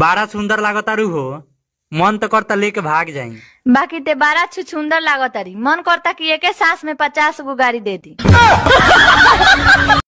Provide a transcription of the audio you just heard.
बारा सुंदर लागतार हो मन तो करता लेके भाग जाई बाकी ते बारा छु सुंदर लागतारी मन करता कि एक सांस में पचास गो गाड़ी दे दी